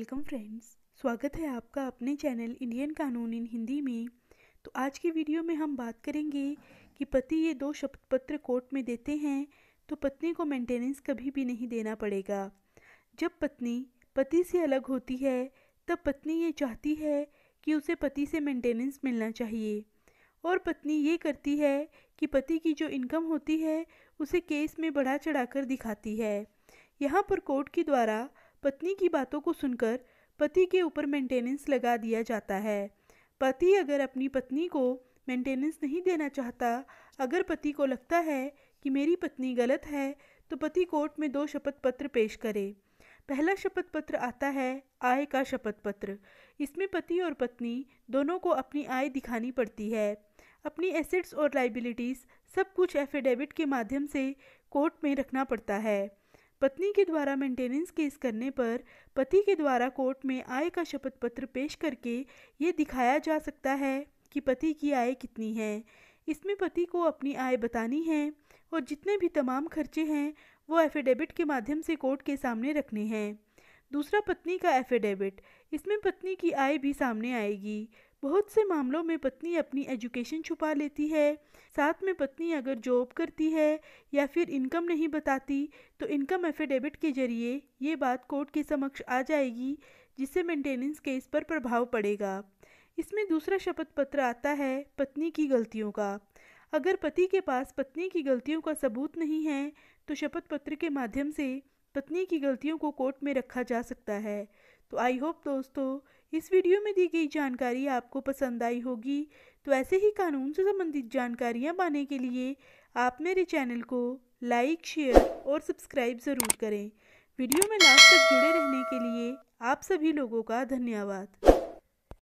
welcome friends स्वागत है आपका अपने चैनल इंडियन कानून इन हिंदी में तो आज की वीडियो में हम बात करेंगे कि पति ये दो शपथ पत्र कोर्ट में देते हैं तो पत्नी को मेंटेनेंस कभी भी नहीं देना पड़ेगा जब पत्नी पति से अलग होती है तब पत्नी ये चाहती है कि उसे पति से मेंटेनेंस मिलना चाहिए और पत्नी ये करती है कि पति की जो इनकम होती है उसे केस में बढ़ा चढ़ा दिखाती है यहाँ पर कोर्ट के द्वारा पत्नी की बातों को सुनकर पति के ऊपर मेंटेनेंस लगा दिया जाता है पति अगर अपनी पत्नी को मेंटेनेंस नहीं देना चाहता अगर पति को लगता है कि मेरी पत्नी गलत है तो पति कोर्ट में दो शपथ पत्र पेश करे पहला शपथ पत्र आता है आय का शपथ पत्र इसमें पति और पत्नी दोनों को अपनी आय दिखानी पड़ती है अपनी एसेट्स और लाइबिलिटीज़ सब कुछ एफिडेविट के माध्यम से कोर्ट में रखना पड़ता है पत्नी के द्वारा मेंटेनेंस केस करने पर पति के द्वारा कोर्ट में आय का शपथ पत्र पेश करके ये दिखाया जा सकता है कि पति की आय कितनी है इसमें पति को अपनी आय बतानी है और जितने भी तमाम खर्चे हैं वो एफिडेविट के माध्यम से कोर्ट के सामने रखने हैं दूसरा पत्नी का एफिडेविट इसमें पत्नी की आय भी सामने आएगी बहुत से मामलों में पत्नी अपनी एजुकेशन छुपा लेती है साथ में पत्नी अगर जॉब करती है या फिर इनकम नहीं बताती तो इनकम एफिडेविट के जरिए ये बात कोर्ट के समक्ष आ जाएगी जिससे मेंटेनेंस केस पर प्रभाव पड़ेगा इसमें दूसरा शपथ पत्र आता है पत्नी की गलतियों का अगर पति के पास पत्नी की गलतियों का सबूत नहीं है तो शपथ पत्र के माध्यम से पत्नी की गलतियों को कोर्ट में रखा जा सकता है तो आई होप दोस्तों इस वीडियो में दी गई जानकारी आपको पसंद आई होगी तो ऐसे ही कानून से संबंधित जानकारियाँ पाने के लिए आप मेरे चैनल को लाइक शेयर और सब्सक्राइब ज़रूर करें वीडियो में लास्ट तक जुड़े रहने के लिए आप सभी लोगों का धन्यवाद